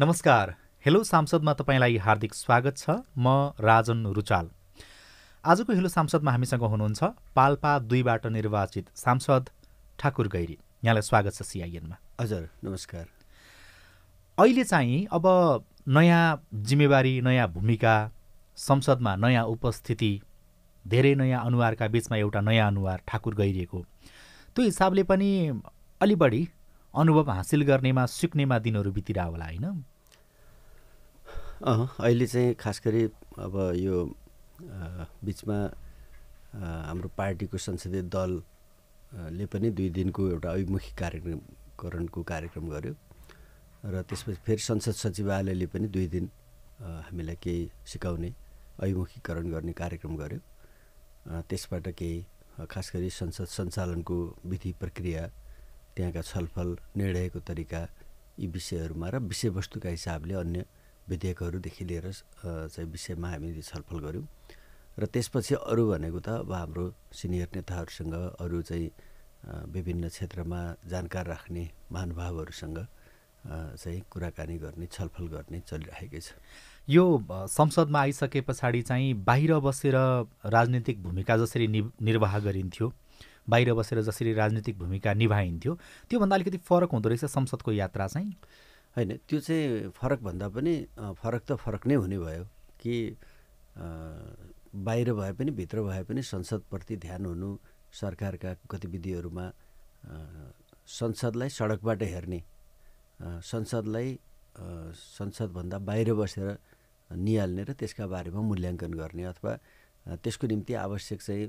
नमस्कार हेलो सांसदमा तपाईँलाई हार्दिक स्वागत छ म राजन रुचाल आजको हेलो सांसदमा हामीसँग हुनुहुन्छ पाल्पा दुईबाट निर्वाचित सांसद ठाकुर गैरी यहाँलाई स्वागत छ सिआइएनमा हजुर नमस्कार अहिले चाहिँ अब नयाँ जिम्मेवारी नयाँ भूमिका संसदमा नयाँ उपस्थिति धेरै नयाँ अनुहारका बिचमा एउटा नयाँ अनुहार ठाकुर गइरहेको त्यो हिसाबले पनि अलि बढी अनुभव हासिल गर्नेमा सिक्नेमा दिनहरू बितिरह होला होइन अहिले चाहिँ खास गरी अब यो बिचमा हाम्रो पार्टीको संसदीय दलले पनि दुई दिनको एउटा अभिमुखी कार्यक्रमकरणको कार्यक्रम गर्यो र त्यसपछि फेरि संसद सचिवालयले पनि दुई दिन हामीलाई केही सिकाउने अभिमुखीकरण गर्ने कार्यक्रम गर्यो त्यसबाट केही खास गरी संसद सञ्चालनको विधि प्रक्रिया त्यहाँका छलफल निर्णयको तरिका यी विषयहरूमा र विषयवस्तुका हिसाबले अन्य विधेयकहरूदेखि लिएर चाहिँ विषयमा हामीले छलफल गऱ्यौँ र त्यसपछि अरू भनेको त अब हाम्रो सिनियर नेताहरूसँग अरू चाहिँ विभिन्न क्षेत्रमा जानकार राख्ने महानुभावहरूसँग चाहिँ कुराकानी गर्ने छलफल गर्ने चलिरहेकै छ यो संसदमा आइसके पछाडि चाहिँ बाहिर बसेर राजनीतिक भूमिका जसरी निर्वाह गरिन्थ्यो बाहिर बसेर जसरी राजनीतिक भूमिका निभाइन्थ्यो त्योभन्दा अलिकति फरक हुँदो रहेछ संसदको यात्रा चाहिँ होइन त्यो चाहिँ फरक भन्दा पनि फरक त फरक नै हुने भयो कि बाहिर भए पनि भित्र भए पनि संसदप्रति ध्यान हुनु सरकारका गतिविधिहरूमा संसदलाई सडकबाट हेर्ने संसदलाई संसदभन्दा बाहिर बसेर निहाल्ने र त्यसका बारेमा मूल्याङ्कन गर्ने अथवा त्यसको निम्ति आवश्यक चाहिँ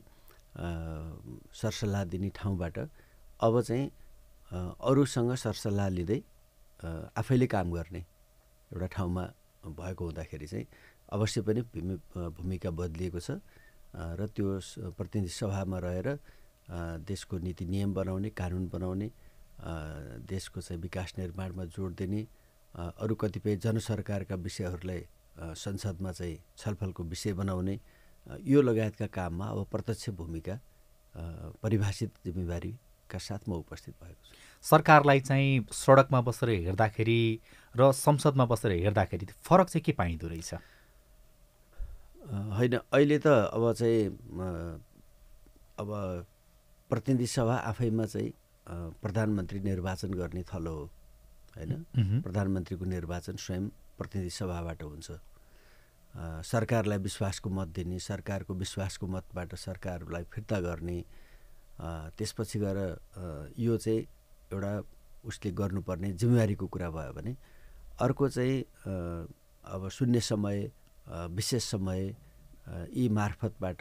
सरसल्लाह दिने ठाउँबाट अब चाहिँ अरूसँग सरसल्लाह लिँदै आफैले काम गर्ने एउटा ठाउँमा भएको हुँदाखेरि चाहिँ अवश्य पनि भूमिका बदलिएको छ र त्यो प्रतिनिधि सभामा रहेर देशको नीति नियम बनाउने कानुन बनाउने देशको चाहिँ विकास निर्माणमा जोड दिने अरू कतिपय जनसरकारका विषयहरूलाई संसदमा चाहिँ छलफलको विषय बनाउने यो लगायतका काममा अब प्रत्यक्ष भूमिका परिभाषित जिम्मेवारीका म उपस्थित भएको छु सरकारलाई चाहिँ सडकमा बसेर हेर्दाखेरि र संसदमा बसेर हेर्दाखेरि फरक चाहिँ के पाइँदो रहेछ होइन अहिले त अब चाहिँ अब प्रतिनिधि सभा आफैमा चाहिँ प्रधानमन्त्री निर्वाचन गर्ने थलो हो होइन प्रधानमन्त्रीको निर्वाचन स्वयं प्रतिनिधि सभाबाट हुन्छ सरकारलाई विश्वासको मत दिने सरकारको विश्वासको मतबाट सरकारलाई फिर्ता गर्ने त्यसपछि गएर यो चाहिँ एउटा उसले गर्नुपर्ने जिम्मेवारीको कुरा भयो भने अर्को चाहिँ अब शून्य समय विशेष समय यी मार्फतबाट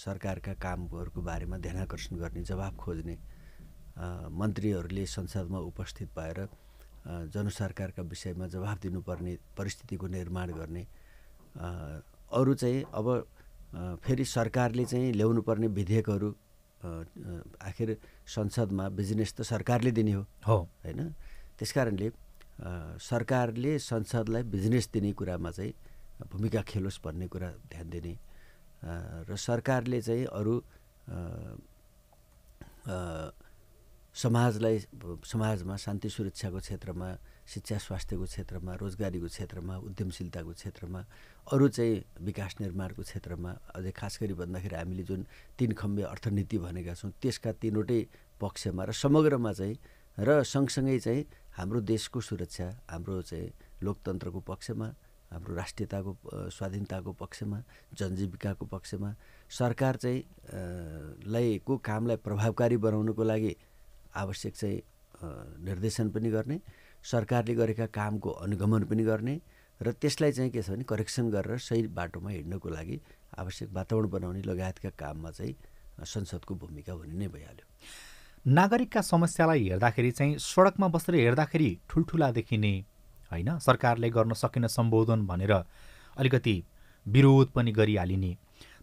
सरकारका कामहरूको बारेमा ध्यान आकर्षण गर्ने जवाब खोज्ने मन्त्रीहरूले संसदमा उपस्थित भएर जनसरकारका विषयमा जवाफ दिनुपर्ने परिस्थितिको निर्माण गर्ने अरू चाहिँ अब फेरि सरकारले चाहिँ ल्याउनुपर्ने विधेयकहरू आखिर संसदमा बिजनेस त सरकारले दिने हो होइन त्यस कारणले सरकारले संसदलाई बिजनेस दिने कुरामा चाहिँ भूमिका खेलोस् भन्ने कुरा ध्यान दिने र सरकारले चाहिँ अरू समाजलाई समाजमा शान्ति सुरक्षाको क्षेत्रमा शिक्षा स्वास्थ्यको क्षेत्रमा रोजगारीको क्षेत्रमा उद्यमशीलताको क्षेत्रमा अरू चाहिँ विकास निर्माणको क्षेत्रमा अझै खास गरी भन्दाखेरि हामीले जुन तिन खम्बे अर्थनीति भनेका छौँ त्यसका तिनवटै पक्षमा र समग्रमा चाहिँ र सँगसँगै चाहिँ हाम्रो देशको सुरक्षा हाम्रो चाहिँ लोकतन्त्रको पक्षमा हाम्रो राष्ट्रियताको स्वाधीनताको पक्षमा जनजीविकाको पक्षमा सरकार चाहिँ लाई कामलाई प्रभावकारी बनाउनको लागि आवश्यक चाहिँ निर्देशन पनि गर्ने सरकारले गरेका कामको अनुगमन पनि गर्ने र त्यसलाई चाहिँ के छ भने करेक्सन गरेर सही बाटोमा हिँड्नको लागि आवश्यक वातावरण बनाउने लगायतका काममा चाहिँ संसदको भूमिका भन्ने नै भइहाल्यो नागरिकका समस्यालाई हेर्दाखेरि चाहिँ सडकमा बसेर हेर्दाखेरि ठुल्ठुला देखिने होइन सरकारले गर्न सकेन सम्बोधन भनेर अलिकति विरोध पनि गरिहालिने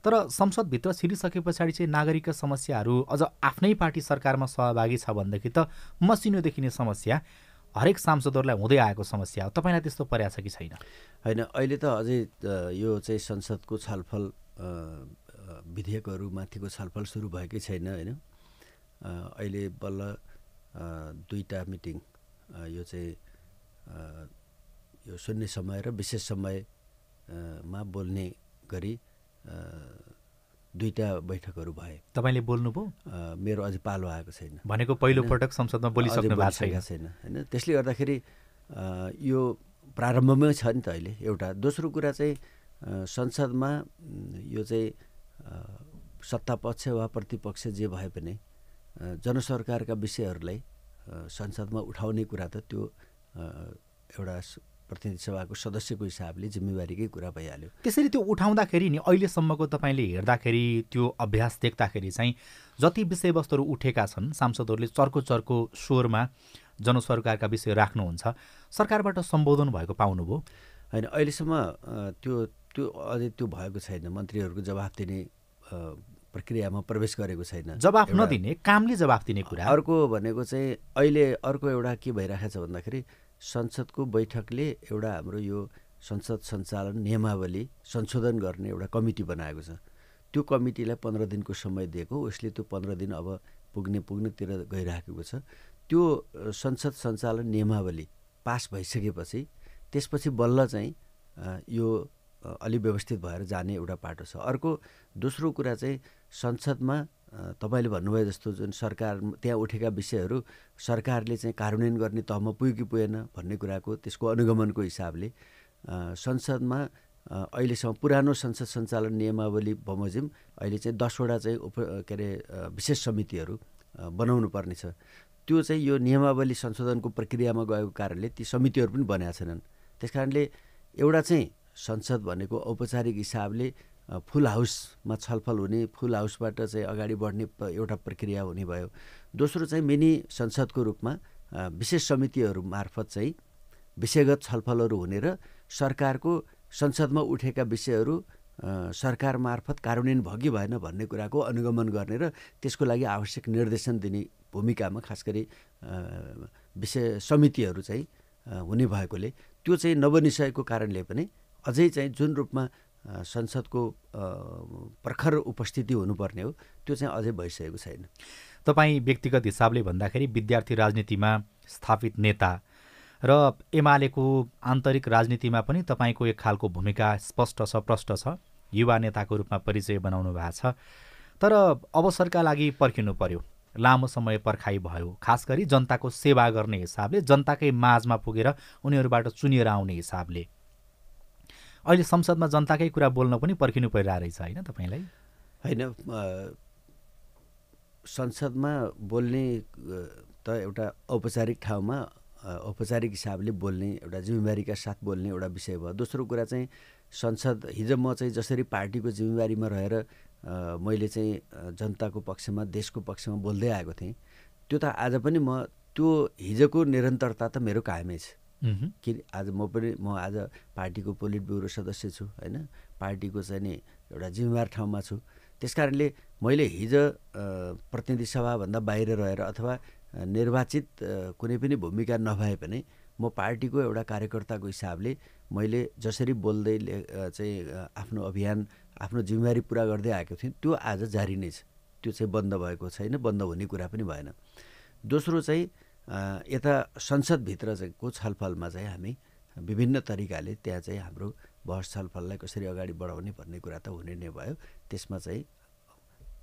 तर संसदभित्र छिरिसके पछाडि चाहिँ नागरिकका समस्याहरू अझ आफ्नै पार्टी सरकारमा सहभागी छ भनेदेखि त मसिनो देखिने समस्या हरेक सांसदहरूलाई हुँदै आएको समस्या हो तपाईँलाई त्यस्तो परेको छ कि छैन होइन अहिले त अझै यो चाहिँ संसदको छलफल विधेयकहरूमाथिको छलफल सुरु भएकै छैन होइन अहिले बल्ल दुईवटा मिटिङ यो चाहिँ यो शून्य समय र विशेष समयमा बोल्ने गरी दुईवटा बैठकहरू भए तपाईँले बोल्नुभयो मेरो अझै पालो आएको छैन भनेको पहिलो पटक संसदमा बोलिसक्नु भएको छैन होइन त्यसले गर्दाखेरि यो प्रारम्भमै छ नि त अहिले एउटा दोस्रो कुरा चाहिँ संसदमा यो चाहिँ सत्तापक्ष वा प्रतिपक्ष जे भए पनि जनसरकारका विषयहरूलाई संसदमा उठाउने कुरा त त्यो एउटा प्रतिनिधि सभाको सदस्यको हिसाबले जिम्मेवारीकै कुरा भइहाल्यो त्यसरी त्यो उठाउँदाखेरि नि अहिलेसम्मको तपाईँले हेर्दाखेरि त्यो अभ्यास देख्दाखेरि चाहिँ जति विषयवस्तुहरू उठेका छन् सांसदहरूले चर्को चर्को स्वरमा जनसरकारका विषय राख्नुहुन्छ सरकारबाट सम्बोधन भएको पाउनुभयो होइन अहिलेसम्म त्यो त्यो अझै त्यो भएको छैन मन्त्रीहरूको जवाफ दिने प्रक्रियामा प्रवेश गरेको छैन जवाफ नदिने कामले जवाफ दिने कुरा अर्को भनेको चाहिँ अहिले अर्को एउटा के भइरहेको छ भन्दाखेरि संसदको बैठकले एउटा हाम्रो यो संसद सञ्चालन नियमावली संशोधन गर्ने एउटा कमिटी बनाएको छ त्यो कमिटीलाई पन्ध्र दिनको समय दिएको उसले त्यो पन्ध्र दिन अब पुग्ने पुग्नेतिर गइराखेको छ त्यो संसद सञ्चालन नियमावली पास भइसकेपछि त्यसपछि बल्ल चाहिँ यो अलि व्यवस्थित भएर जाने एउटा पाटो छ अर्को दोस्रो कुरा चाहिँ संसदमा तपाईँले भन्नुभयो जस्तो जुन सरकार त्यहाँ उठेका विषयहरू सरकारले चाहिँ कार्यान्वयन गर्ने तहमा पुग्यो कि पुगेन भन्ने कुराको त्यसको अनुगमनको हिसाबले संसदमा अहिलेसम्म पुरानो संसद सञ्चालन नियमावली बमोजिम अहिले चाहिँ दसवटा चाहिँ उप के अरे विशेष समितिहरू बनाउनु पर्नेछ त्यो चाहिँ यो नियमावली संशोधनको प्रक्रियामा गएको कारणले ती समितिहरू पनि बनाएका छैनन् त्यस एउटा चाहिँ संसद भनेको औपचारिक हिसाबले फुल हाउसमा छलफल हुने फुल हाउसबाट चाहिँ अगाडि बढ्ने एउटा प्रक्रिया हुने भयो दोस्रो चाहिँ मिनी संसदको रूपमा विशेष समितिहरू मार्फत चाहिँ विषयगत छलफलहरू हुने र सरकारको संसदमा उठेका विषयहरू सरकार मार्फत कार्यान्वयन भयो कि भएन भन्ने कुराको अनुगमन गर्ने र त्यसको लागि आवश्यक निर्देशन दिने भूमिकामा खास गरी विषय समितिहरू चाहिँ हुने भएकोले त्यो चाहिँ नबनिसकेको कारणले पनि अझै चाहिँ जुन रूपमा संसदको प्रखर उपस्थिति हुनुपर्ने हो त्यो चाहिँ अझै भइसकेको छैन तपाईँ व्यक्तिगत हिसाबले भन्दाखेरि विद्यार्थी राजनीतिमा स्थापित नेता र एमालेको आन्तरिक राजनीतिमा पनि तपाईँको एक खालको भूमिका स्पष्ट छ प्रष्ट छ युवा नेताको रूपमा परिचय बनाउनु भएको छ तर अवसरका लागि पर्खिनु पर्यो लामो समय पर्खाइ भयो खास गरी जनताको सेवा गर्ने हिसाबले जनताकै माझमा पुगेर उनीहरूबाट चुनिएर आउने हिसाबले अहिले संसदमा जनताकै कुरा बोल्न पनि पर्खिनु परिरहेको रहेछ होइन तपाईँलाई होइन संसदमा बोल्ने त एउटा औपचारिक ठाउँमा औपचारिक हिसाबले बोल्ने एउटा जिम्मेवारीका साथ बोल्ने एउटा विषय भयो दोस्रो कुरा चाहिँ संसद हिजो म चाहिँ जसरी पार्टीको जिम्मेवारीमा रहेर मैले चाहिँ जनताको पक्षमा देशको पक्षमा बोल्दै आएको थिएँ त्यो त आज पनि म त्यो हिजोको निरन्तरता त मेरो कायमै छ के आज म पनि म आज पार्टीको पोलिट ब्युरो सदस्य छु होइन पार्टीको चाहिँ नि एउटा जिम्मेवार ठाउँमा छु त्यस कारणले मैले हिजो प्रतिनिधि सभाभन्दा बाहिर रहेर अथवा निर्वाचित कुनै पनि भूमिका नभए पनि म पार्टीको एउटा कार्यकर्ताको हिसाबले मैले जसरी बोल्दै चाहिँ आफ्नो अभियान आफ्नो जिम्मेवारी पुरा गर्दै आएको थिएँ त्यो आज जारी नै छ त्यो चाहिँ बन्द भएको छैन बन्द हुने कुरा पनि भएन दोस्रो चाहिँ यता संसदभित्र चाहिँ को छलफलमा चाहिँ हामी विभिन्न तरिकाले त्यहाँ चाहिँ हाम्रो बहस छलफललाई कसरी अगाडि बढाउने भन्ने कुरा त हुने नै भयो त्यसमा चाहिँ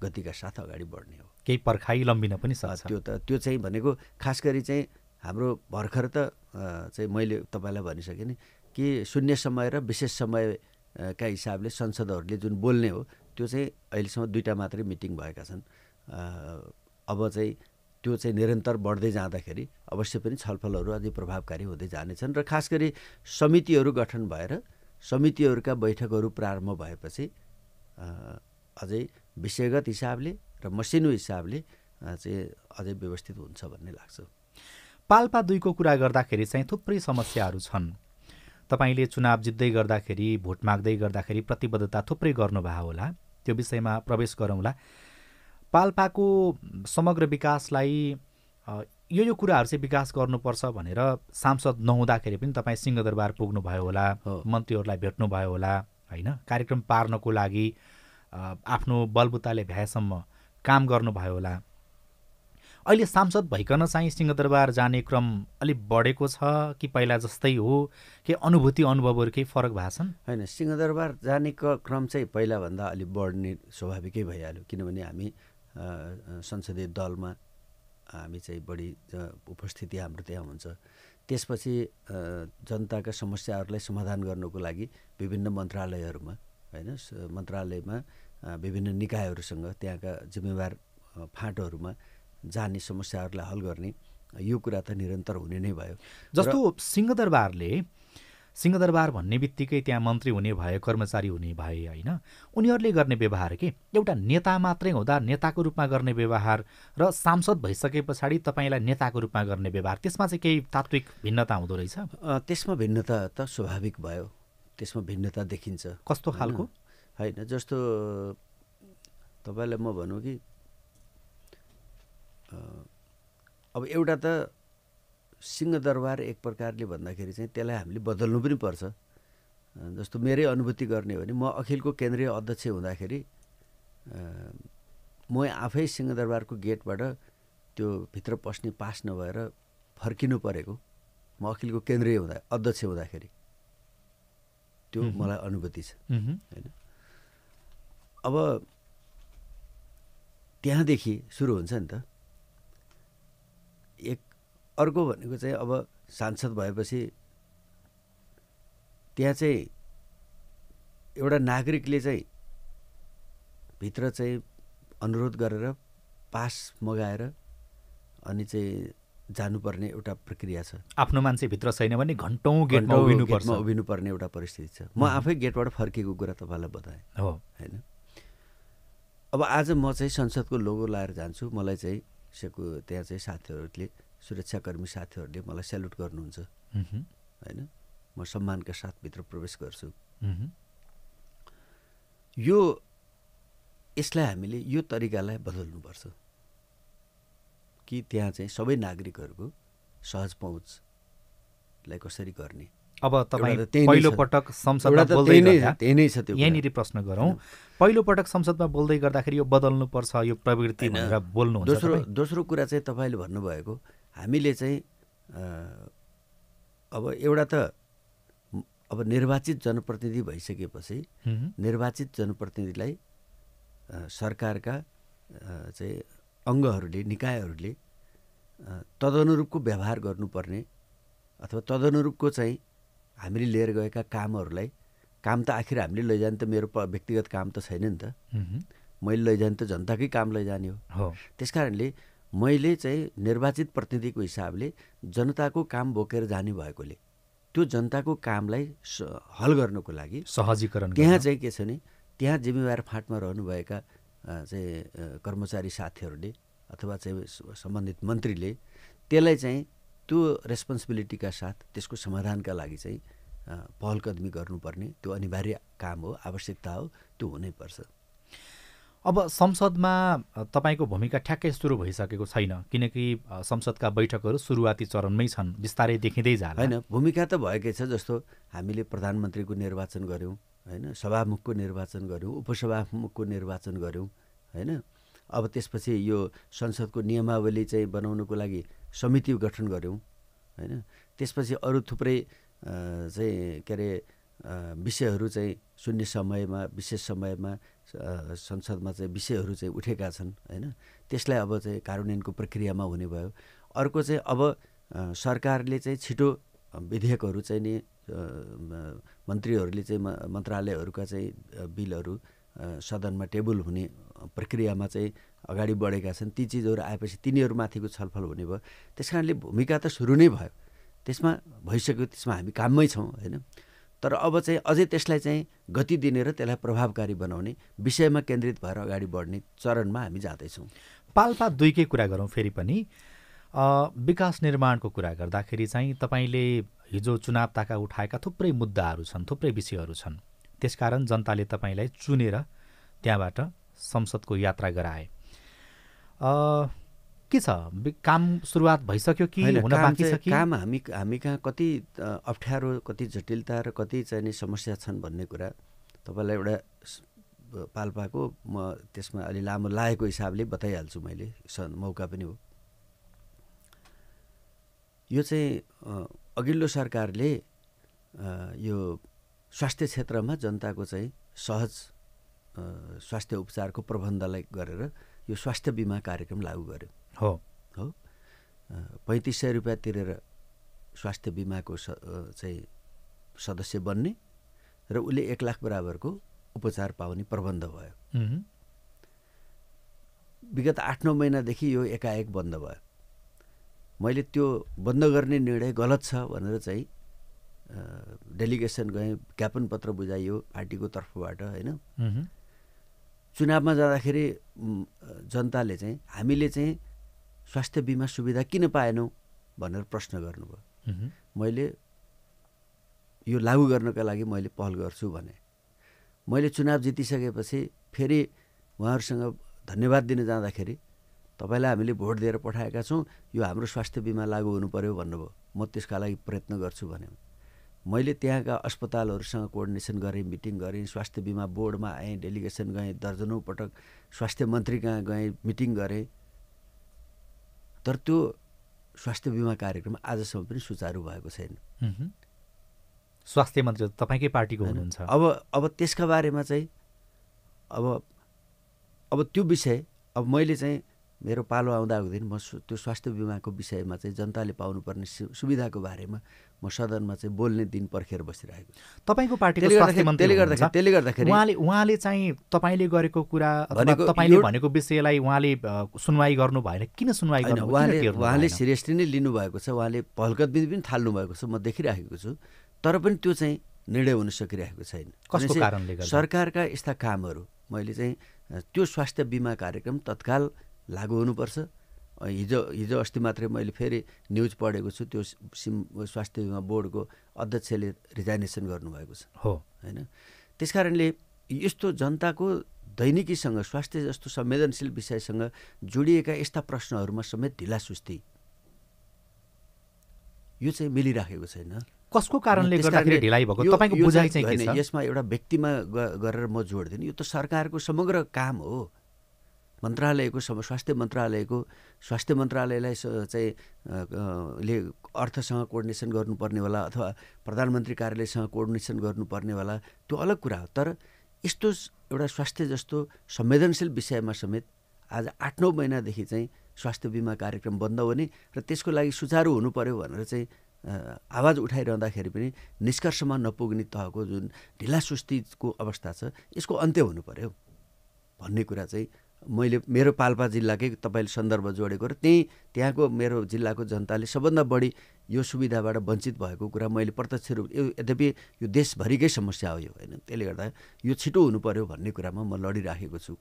गतिका साथ अगाडि बढ्ने हो केही पर्खाइ लम्बिन पनि सक्छ त्यो त त्यो चाहिँ भनेको खास गरी चाहिँ हाम्रो भर्खर त चाहिँ मैले तपाईँलाई भनिसकेँ नि कि शून्य समय र विशेष समयका हिसाबले संसदहरूले जुन बोल्ने हो त्यो चाहिँ अहिलेसम्म दुईवटा मात्रै मिटिङ भएका छन् अब चाहिँ त्यो चाहिँ निरन्तर बढ्दै जाँदाखेरि अवश्य पनि छलफलहरू अझै प्रभावकारी हुँदै जानेछन् र खास गरी समितिहरू गठन भएर समितिहरूका बैठकहरू प्रारम्भ भएपछि अझै विषयगत हिसाबले र मसिनो हिसाबले चाहिँ अझै व्यवस्थित हुन्छ भन्ने लाग्छ पाल्पा दुईको कुरा गर्दाखेरि चाहिँ थुप्रै समस्याहरू छन् तपाईँले चुनाव जित्दै गर्दाखेरि भोट माग्दै गर्दाखेरि प्रतिबद्धता थुप्रै गर्नुभयो होला त्यो विषयमा प्रवेश गरौँला पाल्पाको समग्र विकासलाई यो यो कुराहरू चाहिँ विकास गर्नुपर्छ भनेर सांसद नहुँदाखेरि पनि तपाईँ सिंहदरबार पुग्नुभयो होला मन्त्रीहरूलाई भेट्नुभयो होला होइन कार्यक्रम पार्नको लागि आफ्नो बलबुताले भ्याएसम्म काम गर्नुभयो होला अहिले सांसद भइकन चाहिँ सिंहदरबार जाने क्रम अलिक बढेको छ कि पहिला जस्तै हो के अनुभूति अनुभवहरू केही फरक भएको छन् होइन सिंहदरबार जाने क्रम चाहिँ पहिलाभन्दा अलिक बढ्ने स्वाभाविकै भइहाल्यो किनभने हामी संसदीय दलमा हामी चाहिँ बढी उपस्थिति हाम्रो त्यहाँ हुन्छ त्यसपछि जनताका समस्याहरूलाई समाधान गर्नको लागि विभिन्न मन्त्रालयहरूमा होइन मन्त्रालयमा विभिन्न निकायहरूसँग त्यहाँका जिम्मेवार फाँटोहरूमा जाने समस्याहरूलाई हल गर्ने यो कुरा त निरन्तर हुने नै भयो जस्तो सिंहदरबारले सिंहदरबार भन्ने बित्तिकै त्यहाँ मन्त्री हुने भए कर्मचारी हुने भए होइन उनीहरूले गर्ने व्यवहार के एउटा नेता मात्रै हुँदा नेताको रूपमा गर्ने व्यवहार र सांसद भइसके पछाडि तपाईँलाई नेताको रूपमा गर्ने व्यवहार त्यसमा चाहिँ केही तात्विक भिन्नता हुँदो रहेछ त्यसमा भिन्नता त स्वाभाविक भयो त्यसमा भिन्नता देखिन्छ कस्तो खालको होइन जस्तो तपाईँलाई म भनौँ कि अब एउटा त सिंहदरबार एक प्रकारले भन्दाखेरि चाहिँ त्यसलाई हामीले बदल्नु पनि पर्छ जस्तो मेरै अनुभूति गर्ने हो भने म अखिलको केन्द्रीय अध्यक्ष हुँदाखेरि म आफै सिंहदरबारको गेटबाट त्यो भित्र पस्ने पास नभएर फर्किनु परेको म अखिलको केन्द्रीय हुँदा अध्यक्ष हुँदाखेरि त्यो मलाई अनुभूति छ होइन अब त्यहाँदेखि सुरु हुन्छ नि त एक अर्को भनेको चाहिँ अब सांसद भएपछि त्यहाँ चाहिँ एउटा नागरिकले चाहिँ भित्र चाहिँ अनुरोध गरेर पास मगाएर अनि चाहिँ जानुपर्ने एउटा प्रक्रिया छ आफ्नो मान्छे भित्र छैन भने घन्टौँ गेटमा उभिनुपर्छ उभिनुपर्ने एउटा परिस्थिति छ म आफै गेटबाट फर्किएको कुरा तपाईँलाई बताएँ हो होइन अब आज म चाहिँ संसदको लोगो लाएर जान्छु मलाई चाहिँ त्यसको त्यहाँ चाहिँ साथीहरूले सुरक्षाकर्मी साथीहरूले मलाई सेल्युट गर्नुहुन्छ होइन म सम्मानका साथभित्र प्रवेश गर्छु यो यसलाई हामीले यो तरिकालाई बदल्नुपर्छ कि त्यहाँ चाहिँ सबै नागरिकहरूको सहज पहुँचलाई कसरी गर्ने अब तपाईँ पहिलोपटक संसदमा बोल्दै त्यही नै छ त्यो यहाँनिर प्रश्न गरौँ पहिलोपटक संसदमा बोल्दै गर्दाखेरि यो बदल्नुपर्छ यो प्रवृत्ति भनेर बोल्नु दोस्रो दोस्रो कुरा चाहिँ तपाईँले भन्नुभएको हामीले चाहिँ अब एउटा त अब निर्वाचित जनप्रतिनिधि भइसकेपछि निर्वाचित जनप्रतिनिधिलाई सरकारका चाहिँ अङ्गहरूले निकायहरूले तदनुरूपको व्यवहार गर्नुपर्ने अथवा तदनुरूपको चाहिँ हामीले लिएर गएका कामहरूलाई काम त आखिर हामीले लैजाने त मेरो व्यक्तिगत काम त छैन नि त मैले लैजाने त जनताकै काम लैजाने हो त्यस कारणले मैले चाहिँ निर्वाचित प्रतिनिधिको हिसाबले जनताको काम बोकेर जाने भएकोले त्यो जनताको कामलाई हल गर्नको लागि सहजीकरण त्यहाँ चाहिँ के छ भने त्यहाँ जिम्मेवार फाँटमा रहनुभएका चाहिँ कर्मचारी साथीहरूले अथवा चाहिँ सम्बन्धित मन्त्रीले त्यसलाई चाहिँ त्यो रेस्पोन्सिबिलिटीका साथ त्यसको समाधानका लागि चाहिँ पहलकदमी गर्नुपर्ने त्यो अनिवार्य काम हो आवश्यकता हो त्यो हुनैपर्छ अब संसदमा तपाईँको भूमिका ठ्याक्कै सुरु भइसकेको छैन किनकि संसदका बैठकहरू सुरुवाती चरणमै छन् बिस्तारै देखिँदै जाला होइन भूमिका त भएकै छ जस्तो हामीले प्रधानमन्त्रीको निर्वाचन गऱ्यौँ होइन सभामुखको निर्वाचन गऱ्यौँ उपसभामुखको निर्वाचन गऱ्यौँ होइन अब त्यसपछि यो संसदको नियमावली चाहिँ बनाउनुको लागि समिति गठन गऱ्यौँ होइन त्यसपछि अरू थुप्रै चाहिँ के अरे विषयहरू चाहिँ शून्य समयमा विशेष समयमा संसदमा चाहिँ विषयहरू चाहिँ उठेका छन् होइन त्यसलाई अब चाहिँ कार्यान्वयनको प्रक्रियामा हुने भयो अर्को चाहिँ अब सरकारले चाहिँ छिटो विधेयकहरू चाहिँ नि मन्त्रीहरूले चाहिँ मन्त्रालयहरूका चाहिँ बिलहरू सदनमा टेबल हुने प्रक्रियामा चाहिँ अगाडि बढेका छन् ती चिजहरू आएपछि तिनीहरूमाथिको छलफल हुने भयो त्यस कारणले भूमिका त सुरु नै भयो त्यसमा भइसक्यो त्यसमा हामी काममै छौँ होइन तर अब चाहिँ अझै त्यसलाई चाहिँ गति दिने र त्यसलाई प्रभावकारी बनाउने विषयमा केन्द्रित भएर अगाडि बढ्ने चरणमा हामी जाँदैछौँ पाल्पा दुईकै कुरा गरौँ फेरि पनि विकास निर्माणको कुरा गर्दाखेरि चाहिँ तपाईँले हिजो चुनाव ताका उठाएका थुप्रै मुद्दाहरू छन् थुप्रै विषयहरू छन् त्यसकारण जनताले तपाईँलाई चुनेर त्यहाँबाट संसदको यात्रा गराए के छ काम सुरुवात भइसक्यो कि हुन बाँकी छ काम हामी हामी कहाँ कति अप्ठ्यारो कति जटिलता र कति चाहिने समस्या छन् भन्ने कुरा तपाईँलाई एउटा पाल्पाको म त्यसमा अलि लामो लागेको हिसाबले बताइहाल्छु मैले मौका पनि हो यो चाहिँ अघिल्लो सरकारले यो स्वास्थ्य क्षेत्रमा जनताको चाहिँ सहज स्वास्थ्य उपचारको प्रबन्धलाई गरेर यो स्वास्थ्य बिमा कार्यक्रम लागू गर्यो हो हो पैँतिस सय रुपियाँ तिरेर स्वास्थ्य बिमाको चाहिँ सदस्य बन्ने र उसले एक लाख बराबरको उपचार पाउने प्रबन्ध भयो विगत आठ नौ महिनादेखि यो एकाएक बन्द भयो मैले त्यो बन्द गर्ने निर्णय गलत छ भनेर चाहिँ डेलिगेसन गएँ ज्ञापन पत्र बुझाइयो पार्टीको तर्फबाट होइन चुनावमा जाँदाखेरि जनताले चाहिँ हामीले चाहिँ स्वास्थ्य बिमा सुविधा किन पाएनौ भनेर प्रश्न गर्नुभयो मैले यो लागू गर्नका लागि मैले पहल गर्छु भने मैले चुनाव जितिसकेपछि फेरि उहाँहरूसँग धन्यवाद दिन जाँदाखेरि तपाईँलाई हामीले भोट दिएर पठाएका छौँ यो हाम्रो स्वास्थ्य बिमा लागु हुनु पऱ्यो भन्नुभयो म त्यसका लागि प्रयत्न गर्छु भने मैले त्यहाँका अस्पतालहरूसँग कोअर्डिनेसन गरेँ मिटिङ गरेँ स्वास्थ्य बिमा बोर्डमा आएँ डेलिगेसन गएँ दर्जनौँ पटक स्वास्थ्य मन्त्री कहाँ गएँ मिटिङ गरेँ तर त्यो स्वास्थ्य बिमा कार्यक्रम आजसम्म पनि सुचारू भएको छैन स्वास्थ्य मन्त्री तपाईँकै पार्टीको हुनुहुन्छ अब अब त्यसका बारेमा चाहिँ अब अब त्यो विषय अब मैले चाहिँ मेरो पालो आउँदा हुँदैन म त्यो स्वास्थ्य बिमाको विषयमा चाहिँ जनताले पाउनुपर्ने सुविधाको बारेमा म सदनमा चाहिँ बोल्ने दिन पर्खेर बसिरहेको तपाईँको पार्टीले त्यसले गर्दाखेरि उहाँले उहाँले चाहिँ तपाईँले गरेको कुरा तपाईँले भनेको विषयलाई उहाँले सुनवाई गर्नु भएन किन सुनवाई गर्नु उहाँले उहाँले सिरियसली नै लिनुभएको छ उहाँले पहलकदमी पनि थाल्नु भएको छ म देखिराखेको छु तर पनि त्यो चाहिँ निर्णय हुन सकिरहेको छैन कसको कारणले सरकारका यस्ता कामहरू मैले चाहिँ त्यो स्वास्थ्य बिमा कार्यक्रम तत्काल लागु हुनुपर्छ हिजो हिजो अस्ति मात्रै मैले फेरि न्युज पढेको छु त्यो सिम स्वास्थ्य बिमा बोर्डको अध्यक्षले रिजाइनेसन गर्नुभएको छ हो होइन त्यस कारणले यस्तो जनताको दैनिकीसँग स्वास्थ्य जस्तो संवेदनशील विषयसँग जोडिएका यस्ता प्रश्नहरूमा समेत ढिला सुस्ती यो चाहिँ मिलिराखेको छैन कसको कारणले ढिलाइ भएको तपाईँको बुझाइ चाहिँ यसमा एउटा व्यक्तिमा गरेर म जोड्दिनँ यो त सरकारको समग्र काम हो मन्त्रालयको स्वास्थ्य मन्त्रालयको स्वास्थ्य मन्त्रालयलाई चाहिँ ले अर्थसँग कोर्डिनेसन गर्नुपर्ने होला अथवा प्रधानमन्त्री कार्यालयसँग कोर्डिनेसन गर्नुपर्ने होला त्यो अलग कुरा हो तर यस्तो एउटा स्वास्थ्य जस्तो संवेदनशील विषयमा समेत आज आठ नौ महिनादेखि चाहिँ स्वास्थ्य बिमा कार्यक्रम बन्द हुने र त्यसको लागि सुचारू हुनु पऱ्यो भनेर चाहिँ आवाज उठाइरहँदाखेरि पनि निष्कर्षमा नपुग्ने तहको जुन ढिलासुस्तीको अवस्था छ यसको अन्त्य हुनु पऱ्यो भन्ने कुरा चाहिँ मैले मेरो पाल्पा जिल्लाकै तपाईँले सन्दर्भ जोडेको र त्यहीँ त्यहाँको मेरो जिल्लाको जनताले सबभन्दा बढी यो सुविधाबाट वञ्चित भएको कुरा मैले प्रत्यक्ष रूप यो यद्यपि यो देशभरिकै समस्या हो यो होइन त्यसले गर्दा यो छिटो हुनु पऱ्यो भन्ने कुरामा म लडिराखेको छु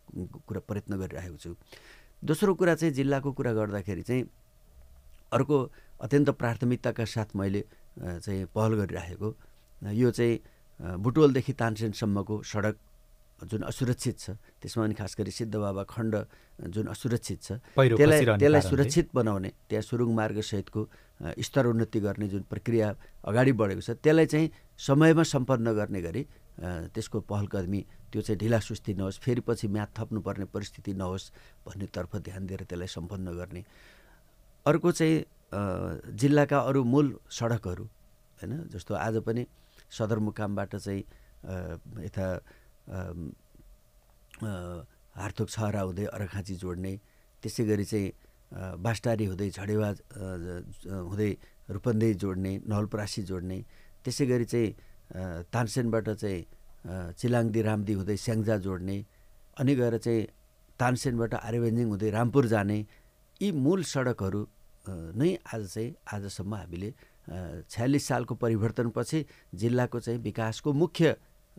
कुरा प्रयत्न गरिराखेको छु दोस्रो कुरा चाहिँ जिल्लाको कुरा गर्दाखेरि चाहिँ अर्को अत्यन्त प्राथमिकताका साथ मैले चाहिँ पहल गरिराखेको यो चाहिँ बुटोलदेखि तानसेनसम्मको सडक जुन असुरक्षित छ त्यसमा अनि खास गरी सिद्ध खण्ड जुन असुरक्षित छ त्यसलाई त्यसलाई सुरक्षित बनाउने त्यहाँ सुरुङ मार्गसहितको स्तर उन्नति गर्ने जुन प्रक्रिया अगाडि बढेको छ त्यसलाई चाहिँ समयमा सम्पन्न गर्ने गरी त्यसको पहलकदमी त्यो चाहिँ ढिला सुस्ती नहोस् फेरि पछि म्याथ थप्नुपर्ने परिस्थिति नहोस् भन्नेतर्फ ध्यान दिएर त्यसलाई सम्पन्न गर्ने अर्को चाहिँ जिल्लाका अरू मूल सडकहरू होइन जस्तो आज पनि सदरमुकामबाट चाहिँ यता हार्थोक छहरा हुँदै अरखाँची जोड्ने त्यसै गरी चाहिँ बास्टारी हुँदै झडेवा हुँदै रूपन्देही जोड्ने नहलप्रासी जोड्ने त्यसै गरी चाहिँ तानसेनबाट चाहिँ चिलाङदी रामदी हुँदै स्याङ्जा जोड्ने अनि गएर चाहिँ तानसेनबाट आर्यवेन्जिङ हुँदै रामपुर जाने यी मूल सडकहरू नै आज चाहिँ आजसम्म हामीले छ्यालिस सालको परिवर्तनपछि जिल्लाको चाहिँ विकासको मुख्य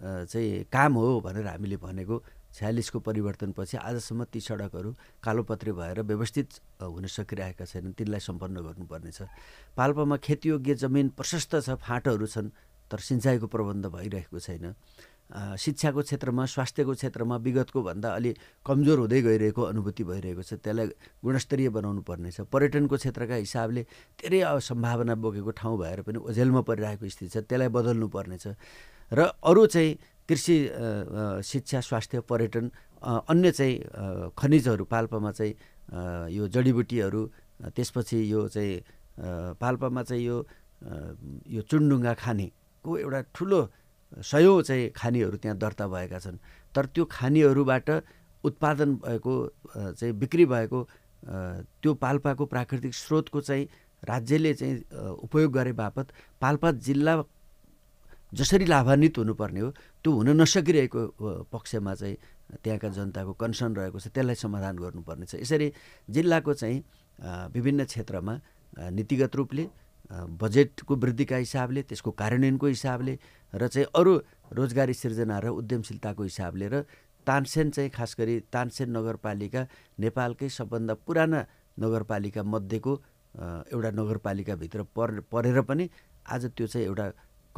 चाहिँ काम हो भनेर हामीले भनेको छ्यालिसको परिवर्तनपछि आजसम्म ती सडकहरू कालोपत्रे भएर व्यवस्थित हुन सकिरहेका छैनन् तिनलाई सम्पन्न गर्नुपर्नेछ पाल्पामा खेतीयोग्य जमिन प्रशस्त छ फाँटहरू छन् तर सिँचाइको प्रबन्ध भइरहेको छैन शिक्षाको क्षेत्रमा स्वास्थ्यको क्षेत्रमा विगतको भन्दा अलि कमजोर हुँदै गइरहेको अनुभूति भइरहेको छ त्यसलाई गुणस्तरीय बनाउनु पर्नेछ पर्यटनको क्षेत्रका हिसाबले धेरै सम्भावना बोकेको ठाउँ भएर पनि ओझेलमा परिरहेको स्थिति छ त्यसलाई बदल्नु पर्नेछ र अरू चाहिँ कृषि शिक्षा स्वास्थ्य पर्यटन अन्य चाहिँ खनिजहरू पाल्पामा चाहिँ यो जडीबुटीहरू त्यसपछि यो चाहिँ पाल्पामा चाहिँ यो यो चुनडुङ्गा खानेको एउटा ठुलो सयौँ चाहिँ खानीहरू त्यहाँ दर्ता भएका छन् तर त्यो खानीहरूबाट उत्पादन भएको चाहिँ बिक्री भएको त्यो पाल्पाको प्राकृतिक स्रोतको चाहिँ राज्यले चाहिँ उपयोग गरे बापत पाल्पा जिल्ला जसरी लाभान्वित हुनुपर्ने हो त्यो हुन नसकिरहेको पक्षमा चाहिँ त्यहाँका जनताको कन्सर्न रहेको छ त्यसलाई समाधान गर्नुपर्ने छ यसरी जिल्लाको चाहिँ विभिन्न क्षेत्रमा नीतिगत रूपले बजेटको वृद्धिका हिसाबले त्यसको कार्यान्वयनको हिसाबले र चाहिँ अरू रोजगारी सिर्जना र उद्यमशीलताको हिसाबले र तानसेन चाहिँ खास गरी तानसेन नगरपालिका नेपालकै सबभन्दा पुराना नगरपालिका मध्येको एउटा नगरपालिकाभित्र पर परेर पनि आज त्यो चाहिँ एउटा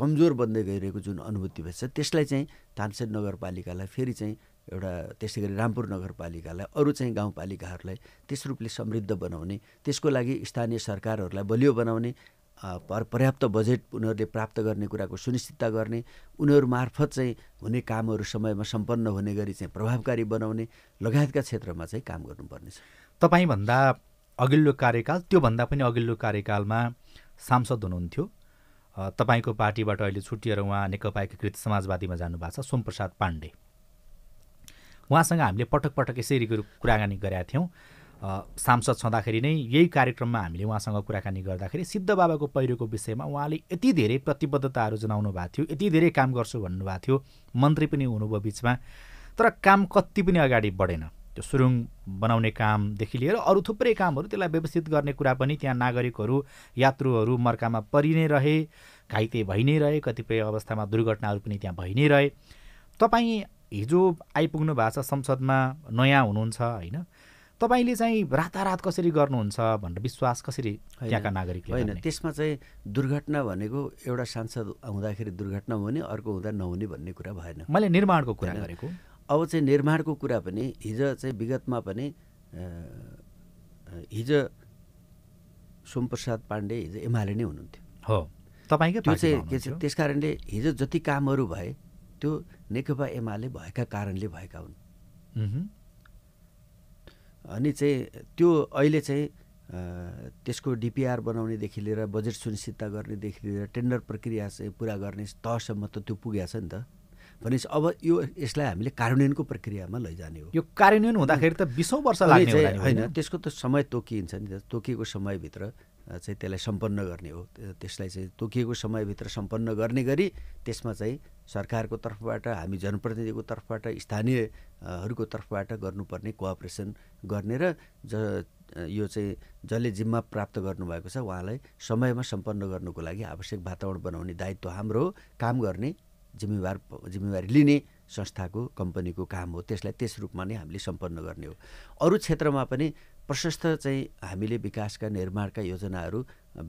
कमजोर बन्दै गइरहेको जुन अनुभूति छ त्यसलाई चाहिँ तानसेन नगरपालिकालाई फेरि चाहिँ एउटा त्यसै गरी रामपुर नगरपालिकालाई अरू चाहिँ गाउँपालिकाहरूलाई त्यस रूपले समृद्ध बनाउने त्यसको लागि स्थानीय सरकारहरूलाई बलियो बनाउने पर पर्याप्त बजेट उनीहरूले प्राप्त गर्ने कुराको सुनिश्चितता गर्ने उनीहरू मार्फत चाहिँ हुने कामहरू समयमा सम्पन्न हुने गरी चाहिँ प्रभावकारी बनाउने लगायतका क्षेत्रमा चाहिँ काम गर्नुपर्नेछ तपाईँभन्दा अघिल्लो कार्यकाल त्योभन्दा पनि अघिल्लो कार्यकालमा सांसद हुनुहुन्थ्यो तपाईँको पार्टीबाट अहिले छुट्टिएर उहाँ नेकपा एकीकृत समाजवादीमा जानुभएको छ सोमप्रसाद पाण्डे उहाँसँग हामीले पटक पटक यसरी कुराकानी गरेका थियौँ सांसद छँदाखेरि नै यही कार्यक्रममा हामीले उहाँसँग कुराकानी गर्दाखेरि सिद्ध बाबाको पहिरोको विषयमा उहाँले यति धेरै प्रतिबद्धताहरू जनाउनु भएको थियो यति धेरै काम गर्छु भन्नुभएको थियो मन्त्री पनि हुनुभयो बिचमा तर काम कति पनि अगाडि बढेन त्यो सुरुङ बनाउने कामदेखि लिएर अरू थुप्रै कामहरू त्यसलाई व्यवस्थित गर्ने कुरा पनि त्यहाँ नागरिकहरू यात्रुहरू मर्कामा परि नै रहे घाइते भइ नै रहे कतिपय अवस्थामा दुर्घटनाहरू पनि त्यहाँ भइ नै रहे तपाईँ हिजो आइपुग्नु भएको छ संसदमा नयाँ हुनुहुन्छ होइन तपाईँले चाहिँ रातारात कसरी गर्नुहुन्छ भनेर विश्वास कसरी त्यहाँका नागरिकले होइन त्यसमा चाहिँ दुर्घटना भनेको एउटा सांसद हुँदाखेरि दुर्घटना हुने अर्को हुँदा नहुने भन्ने कुरा भएन मैले निर्माणको कुरा गरेको अब चाहिँ निर्माणको कुरा पनि हिजो चाहिँ विगतमा पनि हिजो सोमप्रसाद पाण्डे हिजो एमाले नै हुनुहुन्थ्यो हो तपाईँकै त्यो चाहिँ के छ त्यस कारणले हिजो जति कामहरू भए त्यो नेकपा एमाले भएका कारणले भएका हुन् अनि चाहिँ त्यो अहिले चाहिँ त्यसको डिपिआर बनाउनेदेखि लिएर बजेट सुनिश्चितता गर्नेदेखि लिएर टेन्डर प्रक्रिया चाहिँ पुरा गर्ने तहसम्म त त्यो पुगेको छ नि त भनेपछि अब यो यसलाई हामीले कार्यान्वयनको प्रक्रियामा लैजाने हो यो कार्यान्वयन हुँदाखेरि त बिसौँ वर्ष लाग्ने होइन त्यसको त समय तोकिन्छ नि तोकिएको समयभित्र चाहिँ त्यसलाई सम्पन्न गर्ने हो त्यसलाई चाहिँ तोकिएको समयभित्र सम्पन्न गर्ने गरी त्यसमा चाहिँ सरकारको तर्फबाट हामी जनप्रतिनिधिको तर्फबाट स्थानीयहरूको तर्फबाट गर्नुपर्ने कोअपरेसन गर्ने र ज यो चाहिँ जसले जिम्मा प्राप्त गर्नुभएको छ उहाँलाई समयमा सम्पन्न गर्नुको लागि आवश्यक वातावरण बनाउने दायित्व हाम्रो हो काम गर्ने जिम्मेवार जिम्मेवारी लिने संस्थाको कम्पनीको काम हो त्यसलाई त्यस रूपमा नै हामीले सम्पन्न गर्ने हो अरू क्षेत्रमा पनि प्रशस्त चाहिँ हामीले विकासका निर्माणका योजनाहरू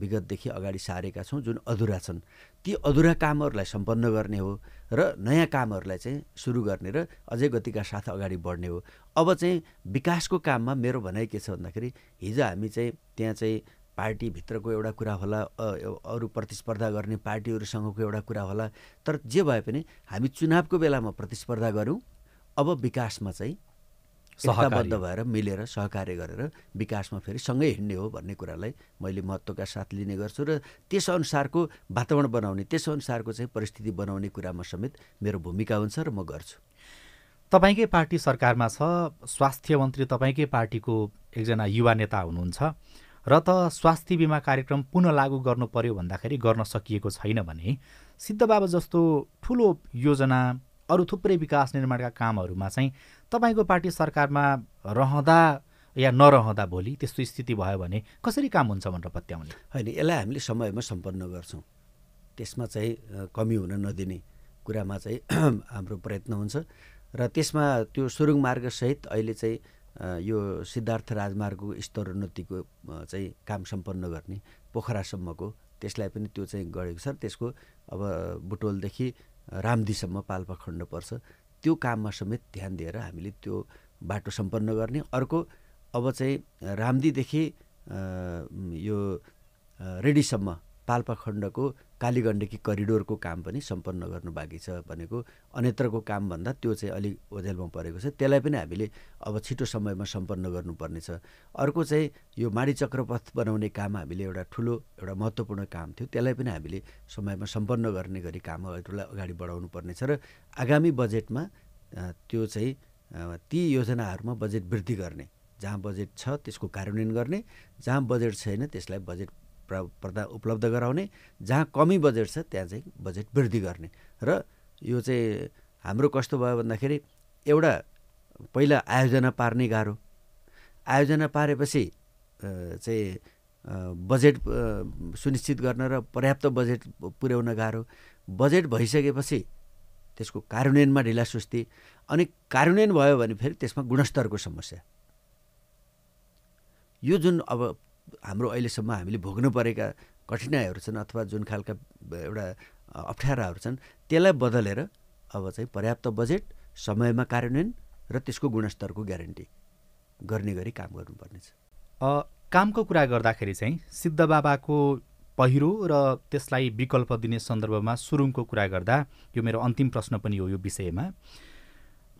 विगतदेखि अगाडि सारेका छौँ जुन अधुरा छन् ती अधुरा कामहरूलाई सम्पन्न गर्ने हो र नयाँ कामहरूलाई चाहिँ सुरु गर्ने र अझै गतिका साथ अगाडि बढ्ने हो अब चाहिँ विकासको काममा मेरो भनाइ के छ भन्दाखेरि हिजो हामी चाहिँ त्यहाँ चाहिँ पार्टीभित्रको एउटा कुरा होला अरू प्रतिस्पर्धा गर्ने पार्टीहरूसँगको एउटा कुरा होला तर जे भए पनि हामी चुनावको बेलामा प्रतिस्पर्धा गऱ्यौँ अब विकासमा चाहिँ सहबद्ध भएर मिलेर सहकार्य गरेर विकासमा फेरि सँगै हिँड्ने हो भन्ने कुरालाई मैले महत्त्वका साथ लिने गर्छु र त्यसअनुसारको वातावरण बनाउने त्यसअनुसारको चाहिँ परिस्थिति बनाउने कुरामा समेत मेरो भूमिका हुन्छ र म गर्छु तपाईँकै पार्टी सरकारमा छ स्वास्थ्य मन्त्री तपाईँकै पार्टीको एकजना युवा नेता हुनुहुन्छ र त स्वास्थ्य बिमा कार्यक्रम पुनः लागू गर्नु पर्यो भन्दाखेरि गर्न सकिएको छैन भने सिद्धबाबा जस्तो ठुलो योजना अरू थुप्रै विकास निर्माणका कामहरूमा चाहिँ तपाईँको पार्टी सरकारमा रहँदा या नरहँदा भोलि त्यस्तो स्थिति भयो भने कसरी काम हुन्छ भनेर पत्याउने होइन यसलाई हामीले समयमा सम्पन्न गर्छौँ त्यसमा चाहिँ कमी हुन नदिने कुरामा चाहिँ हाम्रो प्रयत्न हुन्छ र त्यसमा त्यो सुरुङ मार्गसहित अहिले चाहिँ यो सिद्धार्थ राजमार्गको स्तरोन्नतिको चाहिँ काम सम्पन्न गर्ने पोखरासम्मको त्यसलाई पनि त्यो चाहिँ गरेको छ त्यसको अब बुटोलदेखि रामदीसम्म पाल्पा खण्ड पर्छ त्यो काममा समेत ध्यान दिएर हामीले त्यो बाटो सम्पन्न गर्ने अर्को अब चाहिँ रामदीदेखि यो रेडीसम्म पाल्पा कालीगण्डकी करिडोरको काम पनि सम्पन्न गर्नु बाँकी छ भनेको अन्यत्रको कामभन्दा त्यो चाहिँ अलिक ओझेलमा परेको छ त्यसलाई पनि हामीले अब छिटो समयमा सम्पन्न गर्नुपर्नेछ अर्को चाहिँ यो माडी चक्रपथ बनाउने काम हामीले एउटा ठुलो एउटा महत्त्वपूर्ण काम थियो त्यसलाई पनि हामीले समयमा सम्पन्न गर्ने गरी कामहरूलाई अगाडि बढाउनु पर्नेछ र आगामी बजेटमा त्यो चाहिँ ती योजनाहरूमा बजेट वृद्धि गर्ने जहाँ बजेट छ त्यसको कार्यान्वयन गर्ने जहाँ बजेट छैन त्यसलाई बजेट प्रदा उपलब्ध गराउने जहाँ कमी बजेट छ त्यहाँ चाहिँ बजेट वृद्धि गर्ने र यो चाहिँ हाम्रो कस्तो भयो भन्दाखेरि एउटा पहिला आयोजना पार्ने गाह्रो आयोजना पारेपछि चाहिँ बजेट सुनिश्चित गर्न र पर्याप्त बजेट पुर्याउन गाह्रो बजेट भइसकेपछि त्यसको कार्यान्वयनमा ढिला सुस्ती अनि कार्यान्वयन भयो भने फेरि त्यसमा गुणस्तरको समस्या यो जुन अब हाम्रो अहिलेसम्म हामीले भोग्नु परेका कठिनाइहरू छन् अथवा जुन खालका एउटा अप्ठ्याराहरू छन् त्यसलाई बदलेर अब चाहिँ पर्याप्त बजेट समयमा कार्यान्वयन र त्यसको गुणस्तरको ग्यारेन्टी गर्ने गरी काम गर्नुपर्नेछ कामको कुरा गर्दाखेरि चाहिँ सिद्धबाबाको पहिरो र त्यसलाई विकल्प दिने सन्दर्भमा सुरुङको कुरा गर्दा यो मेरो अन्तिम प्रश्न पनि हो यो विषयमा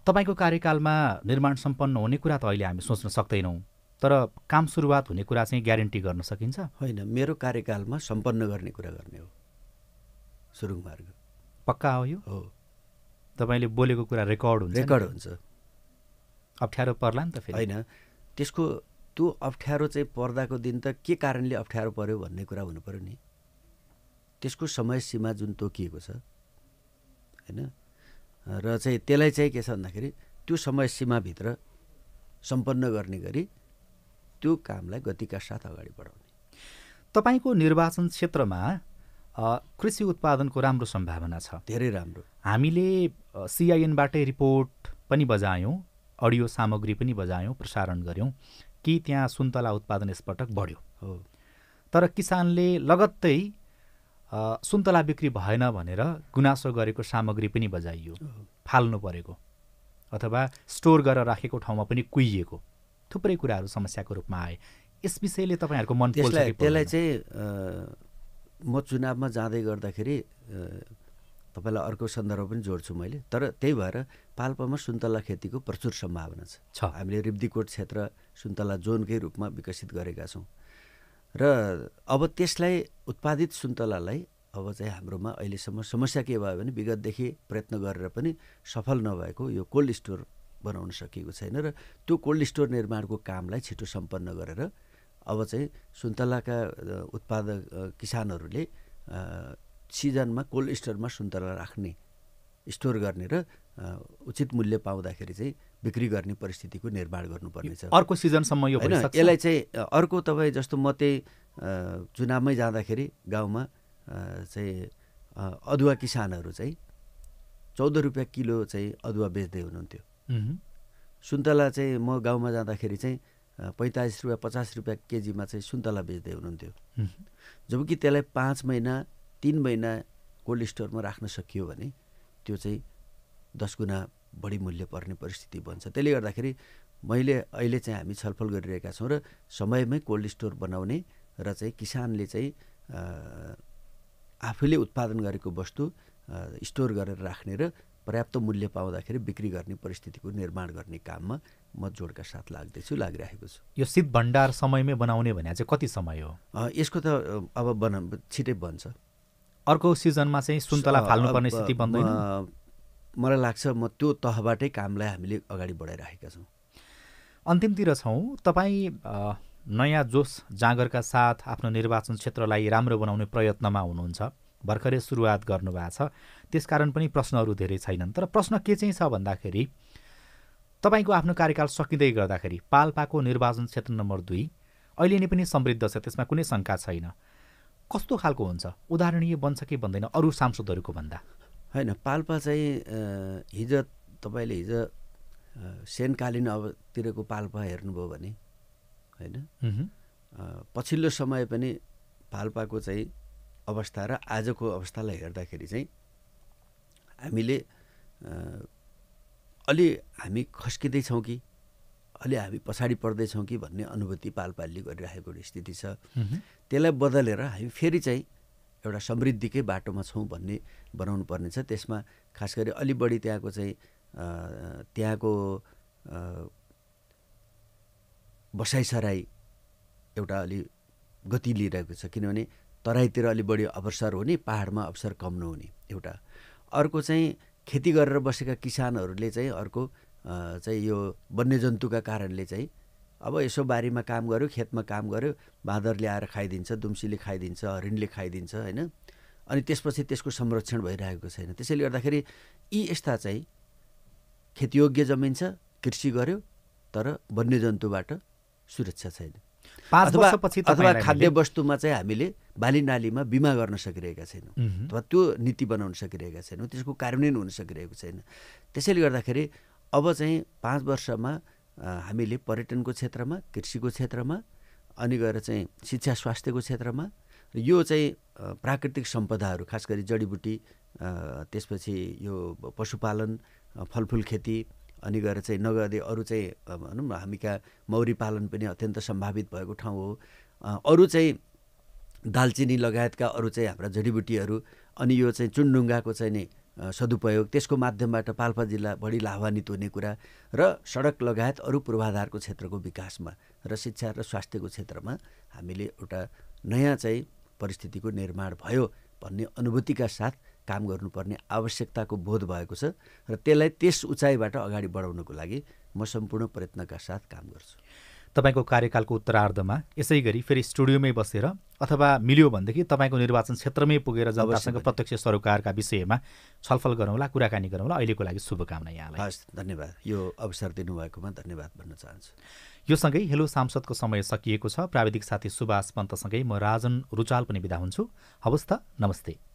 तपाईँको कार्यकालमा निर्माण सम्पन्न हुने कुरा त अहिले हामी सोच्न सक्दैनौँ तर काम सुरुवात हुने कुरा चाहिँ ग्यारेन्टी गर्न सकिन्छ होइन मेरो कार्यकालमा सम्पन्न गर्ने कुरा गर्ने हो सुरुङ मार्ग पक्का हो यो हो तपाईँले बोलेको कुरा रेकर्ड हुन्छ रेकर्ड हुन्छ अप्ठ्यारो पर्ला नि त फेरि होइन त्यसको त्यो अप्ठ्यारो चाहिँ पर्दाको दिन त के कारणले अप्ठ्यारो पर्यो भन्ने कुरा हुनु पऱ्यो नि त्यसको समय सीमा जुन तोकिएको छ होइन र चाहिँ त्यसलाई चाहिँ के छ भन्दाखेरि त्यो समय सीमाभित्र सम्पन्न गर्ने गरी त्यो कामलाई गतिका साथ अगाडि बढाउने तपाईँको निर्वाचन क्षेत्रमा कृषि उत्पादनको राम्रो सम्भावना छ धेरै राम्रो हामीले सिआइएनबाटै रिपोर्ट पनि बजायौँ अडियो सामग्री पनि बजायौँ प्रसारण गऱ्यौँ कि त्यहाँ सुन्तला उत्पादन यसपटक बढ्यो हो तर किसानले लगत्तै सुन्तला बिक्री भएन भनेर गुनासो गरेको सामग्री पनि बजाइयो फाल्नु परेको अथवा स्टोर गरेर राखेको ठाउँमा पनि कुहिएको थुप्रै कुराहरू समस्याको रूपमा आए यस विषयले तपाईँहरूको मन त्यसलाई त्यसलाई चाहिँ म चुनावमा जाँदै गर्दाखेरि तपाईँलाई अर्को सन्दर्भ पनि जोड्छु मैले तर त्यही भएर पाल्पामा सुन्तला खेतीको प्रचुर सम्भावना छ हामीले रिब्दीकोट क्षेत्र सुन्तला जोनकै रूपमा विकसित गरेका छौँ र अब त्यसलाई उत्पादित सुन्तलालाई अब चाहिँ हाम्रोमा अहिलेसम्म समस्या के भयो भने विगतदेखि प्रयत्न गरेर पनि सफल नभएको यो कोल्ड स्टोर बनाउन सकिएको छैन र त्यो कोल्ड स्टोर निर्माणको कामलाई छिटो सम्पन्न गरेर अब चाहिँ सुन्तलाका उत्पादक किसानहरूले सिजनमा कोल्ड स्टोरमा सुन्तला राख्ने स्टोर गर्ने र उचित मूल्य पाउँदाखेरि चाहिँ बिक्री गर्ने परिस्थितिको निर्माण गर्नुपर्नेछ अर्को सिजनसम्म यो होइन यसलाई चाहिँ अर्को तपाईँ जस्तो म त्यही चुनावमै जाँदाखेरि गाउँमा चाहिँ अदुवा किसानहरू चाहिँ चौध रुपियाँ किलो चाहिँ अदुवा बेच्दै हुनुहुन्थ्यो सुन्तला चाहिँ म गाउँमा जाँदाखेरि चाहिँ पैँतालिस रुपियाँ पचास रुपियाँ केजीमा चाहिँ सुन्तला बेच्दै हुनुहुन्थ्यो जबकि त्यसलाई पाँच महिना तिन महिना कोल्ड स्टोरमा राख्न सकियो भने त्यो चाहिँ दस गुणा बढी मूल्य पर्ने परिस्थिति बन्छ त्यसले गर्दाखेरि मैले अहिले चाहिँ हामी छलफल गरिरहेका छौँ र समयमै कोल्ड स्टोर बनाउने र चाहिँ किसानले चाहिँ आफैले उत्पादन गरेको वस्तु स्टोर गरेर राख्ने र पर्याप्त मूल्य पाउँदाखेरि बिक्री गर्ने परिस्थितिको निर्माण गर्ने काममा म जोडका साथ लाग्दैछु लागिरहेको छु यो शीत भण्डार समयमै बनाउने भने चाहिँ कति समय हो यसको त अब बना छिटै बन्छ अर्को सिजनमा चाहिँ सुन्तला फाल्नुपर्ने स्थिति बन्दैन मलाई लाग्छ म त्यो तहबाटै कामलाई हामीले अगाडि बढाइराखेका छौँ अन्तिमतिर छौँ तपाईँ नयाँ जोस जाँगरका साथ आफ्नो निर्वाचन क्षेत्रलाई राम्रो बनाउने प्रयत्नमा हुनुहुन्छ भर्खरै सुरुवात गर्नुभएको छ त्यसकारण पनि प्रश्नहरू धेरै छैनन् तर प्रश्न के चाहिँ छ भन्दाखेरि तपाईँको आफ्नो कार्यकाल सकिँदै गर्दाखेरि पाल्पाको निर्वाचन क्षेत्र नम्बर दुई अहिले नै पनि समृद्ध छ त्यसमा कुनै शङ्का छैन कस्तो खालको हुन्छ उदाहरणीय बन्छ कि बन्दैन अरू सांसदहरूको भन्दा होइन पाल्पा चाहिँ हिजो तपाईँले हिजो सेनकालीन अबतिरको पाल्पा हेर्नुभयो भने होइन पछिल्लो समय पनि पाल्पाको चाहिँ अवस्था र आजको अवस्थालाई हेर्दाखेरि चाहिँ हामीले अलि हामी खस्किँदैछौँ कि अलि हामी पछाडि पर्दैछौँ कि भन्ने अनुभूति पालपालले गरिराखेको स्थिति छ त्यसलाई बदलेर हामी फेरि चाहिँ एउटा समृद्धिकै बाटोमा छौँ भन्ने बनाउनु पर्ने छ त्यसमा खास गरी अलि बढी त्यहाँको चाहिँ त्यहाँको बसाइसराई एउटा अलि गति लिइरहेको छ किनभने तराईतिर अलि बढी अवसर हुने पाहाडमा अवसर कम नहुने एउटा अर्को चाहिँ खेती गरेर बसेका किसानहरूले चाहिँ अर्को चाहिँ यो वन्यजन्तुका कारणले चाहिँ अब यसो बारीमा काम गर्यो खेतमा काम गर्यो बाँदर ल्याएर खाइदिन्छ दुम्सीले खाइदिन्छ हरिणले खाइदिन्छ होइन अनि त्यसपछि त्यसको संरक्षण भइरहेको छैन त्यसैले गर्दाखेरि यी यस्ता चाहिँ खेतयोग्य जमिन छ कृषि गर्यो तर वन्यजन्तुबाट सुरक्षा छैन अथवा खाद्य वस्तुमा चाहिँ हामीले बाली नालीमा बिमा गर्न सकिरहेका छैनौँ अथवा त्यो नीति बनाउन सकिरहेका छैनौँ त्यसको कार्यान्वयन हुन सकिरहेको छैन त्यसैले गर्दाखेरि अब चाहिँ पाँच वर्षमा हामीले पर्यटनको क्षेत्रमा कृषिको क्षेत्रमा अनि गएर चाहिँ शिक्षा स्वास्थ्यको क्षेत्रमा यो चाहिँ प्राकृतिक सम्पदाहरू खास गरी जडीबुटी त्यसपछि यो पशुपालन फलफुल खेती अनि गएर चाहिँ नगर्ने अरू चाहिँ भनौँ न हामी कहाँ मौरी पालन पनि अत्यन्त सम्भावित भएको ठाउँ हो अरू चाहिँ दालचिनी लगायतका अरू चाहिँ हाम्रा जडीबुटीहरू अनि यो चाहिँ चुनडुङ्गाको चाहिँ नि सदुपयोग त्यसको माध्यमबाट पाल्पा जिल्ला बढी लाभान्वित हुने कुरा र सडक लगायत अरू पूर्वाधारको क्षेत्रको विकासमा र शिक्षा र स्वास्थ्यको क्षेत्रमा हामीले एउटा नयाँ चाहिँ परिस्थितिको निर्माण भयो भन्ने अनुभूतिका साथ काम गर्नुपर्ने आवश्यकताको बोध भएको छ र त्यसलाई त्यस उचाइबाट अगाडि बढाउनको लागि म सम्पूर्ण प्रयत्नका साथ काम गर्छु तपाईँको कार्यकालको उत्तरार्धमा यसै गरी फेरि स्टुडियोमै बसेर अथवा मिल्यो भनेदेखि तपाईँको निर्वाचन क्षेत्रमै पुगेर जबसँग प्रत्यक्ष सरोकारका विषयमा छलफल गरौँला कुराकानी गरौँला अहिलेको लागि शुभकामना यहाँलाई हस् धन्यवाद यो अवसर दिनुभएकोमा धन्यवाद भन्न चाहन्छु यो सँगै हेलो सांसदको समय सकिएको छ प्राविधिक साथी सुभाष पन्तसँगै म राजन रुचाल पनि बिदा हुन्छु हवस् त नमस्ते